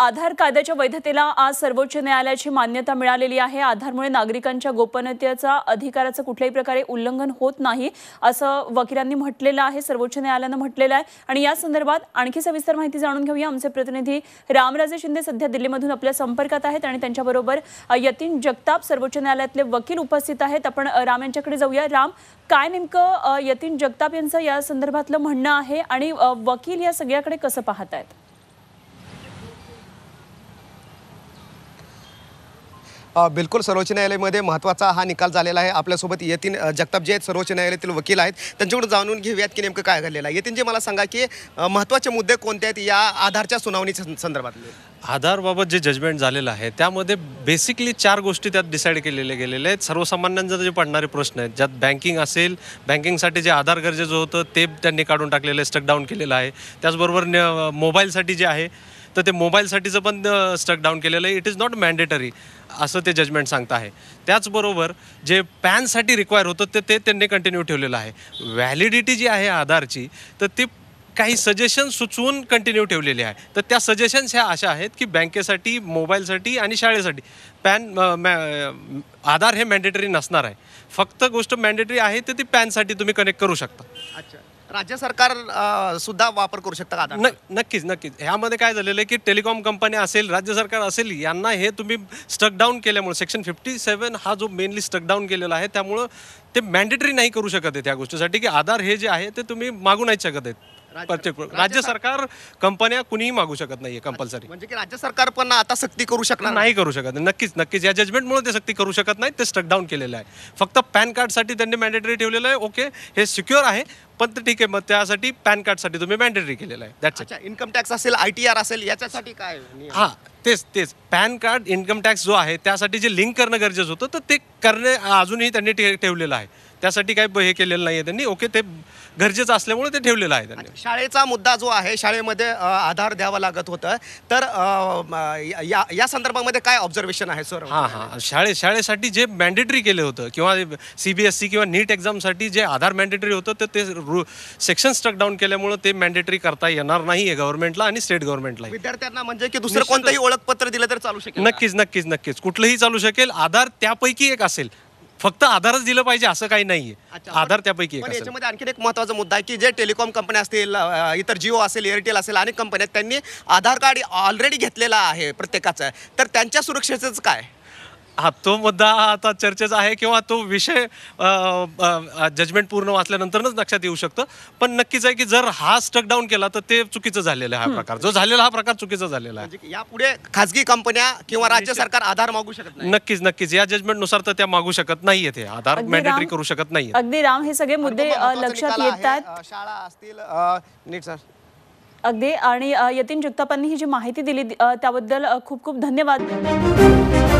आधार कायद्याच्या वैधतेला आज सर्वोच्च न्यायालयाची मान्यता मिळालेली आहे आधारमुळे नागरिकांच्या गोपनीयतेचा अधिकाराचं कुठल्याही प्रकारे उल्लंघन होत नाही असं वकिलांनी म्हटलेलं आहे सर्वोच्च न्यायालयानं म्हटलेलं आहे आणि या संदर्भात आणखी सविस्तर माहिती जाणून घेऊया आमचे प्रतिनिधी रामराजे शिंदे सध्या दिल्लीमधून आपल्या संपर्कात आहेत आणि त्यांच्याबरोबर यतीन जगताप सर्वोच्च न्यायालयातले वकील उपस्थित आहेत आपण राम यांच्याकडे जाऊया राम काय नेमकं यतीन जगताप यांचं या संदर्भातलं म्हणणं आहे आणि वकील या सगळ्याकडे कसं पाहत आहेत बिलकुल सर्वोच्च न्यायालयामध्ये महत्त्वाचा हा निकाल झालेला आहे आपल्यासोबत येतीन जगताप जे आहेत सर्वोच्च न्यायालयातील वकील आहेत त्यांच्याकडून जाणून घेऊयात की नेमकं काय घडलेलं आहे येतीन जे मला सांगा की महत्त्वाचे मुद्दे कोणते आहेत या आधारच्या सुनावणी संदर्भात आधारबाबत जे जजमेंट झालेलं आहे त्यामध्ये बेसिकली चार गोष्टी त्यात डिसाईड केलेले गेलेले आहेत सर्वसामान्यांचा जे पडणारे प्रश्न आहेत ज्यात बँकिंग असेल बँकिंगसाठी जे आधार गरजेचं होतं ते त्यांनी काढून टाकलेलं आहे स्टकडाऊन केलेलं आहे त्याचबरोबर मोबाईलसाठी जे आहे तर ते मोबाईलसाठीचं पण स्टक डाऊन केलेलं आहे इट इज नॉट मॅन्डेटरी असं ते जजमेंट सांगत आहे त्याचबरोबर जे पॅनसाठी रिक्वायर होतं ते ते त्यांनी कंटिन्यू ठेवलेलं आहे व्हॅलिडिटी जी आहे आधारची तर ती काही सजेशन सुचवून कंटिन्यू ठेवलेले आहे तर त्या सजेशन्स ह्या अशा आहेत की बँकेसाठी मोबाईलसाठी आणि शाळेसाठी पॅन आधार हे मॅन्डेटरी नसणार आहे फक्त गोष्ट मॅन्डेटरी आहे तर ती पॅनसाठी तुम्ही कनेक्ट करू शकता अच्छा राज्य सरकार सुद्धा वापर करू शकता का नक्कीच नक्कीच ह्यामध्ये काय झालेलं आहे की टेलिकॉम कंपन्या असेल राज्य सरकार असेल यांना हे तुम्ही स्टक डाऊन केल्यामुळे सेक्शन फिफ्टी सेवन हा जो मेनली स्टक डाऊन केलेला आहे त्यामुळं ते मॅन्डेटरी नाही करू शकत आहे या गोष्टीसाठी की आधार हे जे आहे ते तुम्ही मागू नाही शकत आहेत राज्य सरकार कंपन्या कुणीही मागू शकत नाहीये कंपल्सरी म्हणजे की राज्य सरकार पण आता सक्ती करू शकणार नाही करू शकत नक्कीच नक्कीच या जजमेंटमुळे ते सक्ती करू शकत नाही ते स्टकडाऊन केलेलं आहे फक्त पॅन कार्डसाठी त्यांनी मॅन्डेटरी ठेवलेलं आहे ओके हे सिक्युअर आहे पण ते ठीक आहे मग त्यासाठी पॅन कार्डसाठी तुम्ही मॅन्डेटरी केलेलं आहे अच्छा इन्कम टॅक्स असेल आय टी आर असेल याच्यासाठी काय हा तेच तेच पॅन कार्ड इन्कम टॅक्स जो आहे त्यासाठी जे लिंक करणं गरजेचं होतं तर ते करणे अजूनही त्यांनी ठेवलेलं आहे त्यासाठी काही हे केलेलं नाही आहे त्यांनी ओके ते गरजेचं असल्यामुळे ते ठेवलेलं आहे त्यांनी शाळेचा मुद्दा जो आहे शाळेमध्ये आधार द्यावा लागत होतं तर या या संदर्भामध्ये काय ऑब्झर्वेशन आहे सर हां हां शाळे शाळेसाठी जे मॅन्डेटरी केलं होतं किंवा सी बी एस सी किंवा नीट एक्झामसाठी जे आधार मॅन्डेटरी होतं तर ते रू सेक्शन स्ट्रक डाऊन केल्यामुळं ते मॅन्डेटरी करता येणार नाही आहे गव्हर्नमेंटला आणि स्टेट गव्हर्नमेंटला विद्यार्थ्यांना म्हणजे की दुसरं कोणतंही ओळखपत्र दिलं तर चालू शकेल नक्कीच नक्कीच नक्कीच कुठलंही चालू शकेल आधार त्यापैकी एक असेल फक्त आधारच दिलं पाहिजे असं काही नाहीये आधार त्यापैकी याच्यामध्ये आणखी एक महत्वाचा मुद्दा आहे की जे टेलिकॉम कंपन्या असतील इतर जिओ असेल एअरटेल असेल अनेक कंपन्या आहेत, त्यांनी आधार कार्ड ऑलरेडी घेतलेला आहे प्रत्येकाचं तर त्यांच्या सुरक्षेचंच काय हा तो मुद्दा आता चर्चेचा आहे किंवा तो विषय जजमेंट पूर्ण वाचल्यानंतरच लक्षात येऊ शकतं पण नक्कीच आहे की जर हा स्टक डाऊन केला तर ते चुकीचं झालेलं आहे हा प्रकार जो झालेला हा प्रकार चुकीचा झालेला आहे म्हणजे यापुढे खासगी कंपन्या किंवा राज्य सरकार आधार मागू शकत नक्कीच नक्कीच या जजमेंट नुसार तर त्या मागू शकत नाहीये ते आधार मॅन्डेटरी करू शकत नाही अगदी राम हे सगळे मुद्दे लक्षात येतात शाळा असतील नीट सर अगदी आणि यतीन जगतापांनी ही जी माहिती दिली त्याबद्दल खूप खूप धन्यवाद